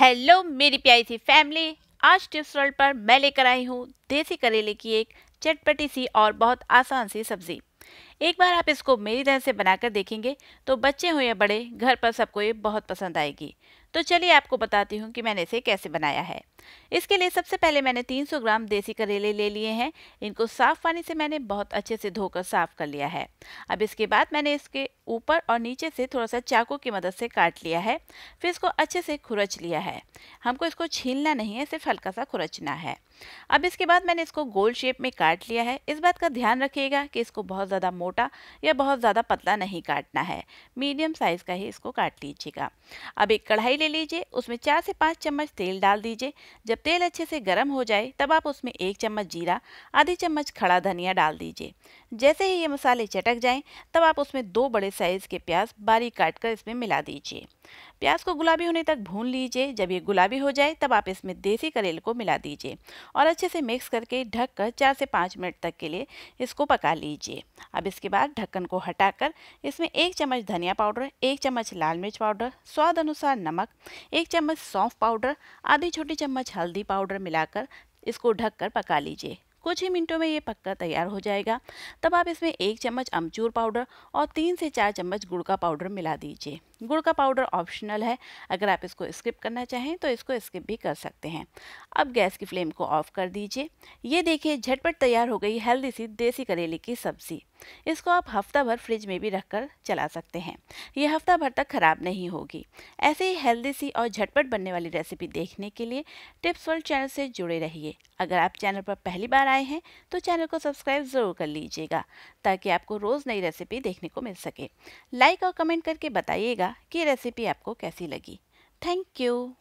hello मेरी प्यारी सी फैमिली आज टिप्स वर्ल्ड पर मैं लेकर आई हूँ देसी करेले की एक चटपटी सी और बहुत आसान सी सब्ज़ी एक बार आप इसको मेरी तरह से बनाकर देखेंगे तो बच्चे हों या बड़े घर पर सबको ये बहुत पसंद आएगी तो चलिए आपको बताती हूँ कि मैंने इसे कैसे बनाया है इसके लिए सबसे पहले मैंने 300 ग्राम देसी करेले ले लिए हैं इनको साफ़ पानी से मैंने बहुत अच्छे से धोकर साफ़ कर लिया है अब इसके बाद मैंने इसके ऊपर और नीचे से थोड़ा सा चाकू की मदद से काट लिया है फिर इसको अच्छे से खुरच लिया है हमको इसको छीलना नहीं है सिर्फ हल्का सा खुरचना है अब इसके बाद मैंने इसको गोल शेप में काट लिया है इस बात का ध्यान रखिएगा कि इसको बहुत ज़्यादा मोट मोटा या बहुत ज़्यादा पतला नहीं काटना है मीडियम साइज़ का ही इसको काट लीजिएगा अब एक कढ़ाई ले लीजिए उसमें चार से पाँच चम्मच तेल डाल दीजिए जब तेल अच्छे से गर्म हो जाए तब आप उसमें एक चम्मच जीरा आधी चम्मच खड़ा धनिया डाल दीजिए जैसे ही ये मसाले चटक जाएँ तब आप उसमें दो बड़े साइज़ के प्याज बारीक काट कर इसमें मिला दीजिए प्याज को गुलाबी होने तक भून लीजिए जब ये गुलाबी हो जाए तब आप इसमें देसी करेल को मिला दीजिए और अच्छे से मिक्स करके ढककर कर चार से पाँच मिनट तक के लिए इसको पका लीजिए अब इस इसके बाद ढक्कन को हटाकर इसमें एक चम्मच धनिया पाउडर एक चम्मच लाल मिर्च पाउडर स्वाद अनुसार नमक एक चम्मच सौंफ पाउडर आधी छोटी चम्मच हल्दी पाउडर मिलाकर इसको ढककर पका लीजिए कुछ ही मिनटों में ये पककर तैयार हो जाएगा तब आप इसमें एक चम्मच अमचूर पाउडर और तीन से चार चम्मच गुड़ का पाउडर मिला दीजिए गुड़ का पाउडर ऑप्शनल है अगर आप इसको स्किप करना चाहें तो इसको स्किप भी कर सकते हैं अब गैस की फ्लेम को ऑफ कर दीजिए ये देखिए झटपट तैयार हो गई हेल्दी सी देसी करेले की सब्ज़ी इसको आप हफ्ता भर फ्रिज में भी रखकर चला सकते हैं ये हफ्ता भर तक ख़राब नहीं होगी ऐसे ही हेल्दी सी और झटपट बनने वाली रेसिपी देखने के लिए टिप्स वर्ल्ड चैनल से जुड़े रहिए अगर आप चैनल पर पहली बार आए हैं तो चैनल को सब्सक्राइब ज़रूर कर लीजिएगा ताकि आपको रोज़ नई रेसिपी देखने को मिल सके लाइक और कमेंट करके बताइएगा कि रेसिपी आपको कैसी लगी थैंक यू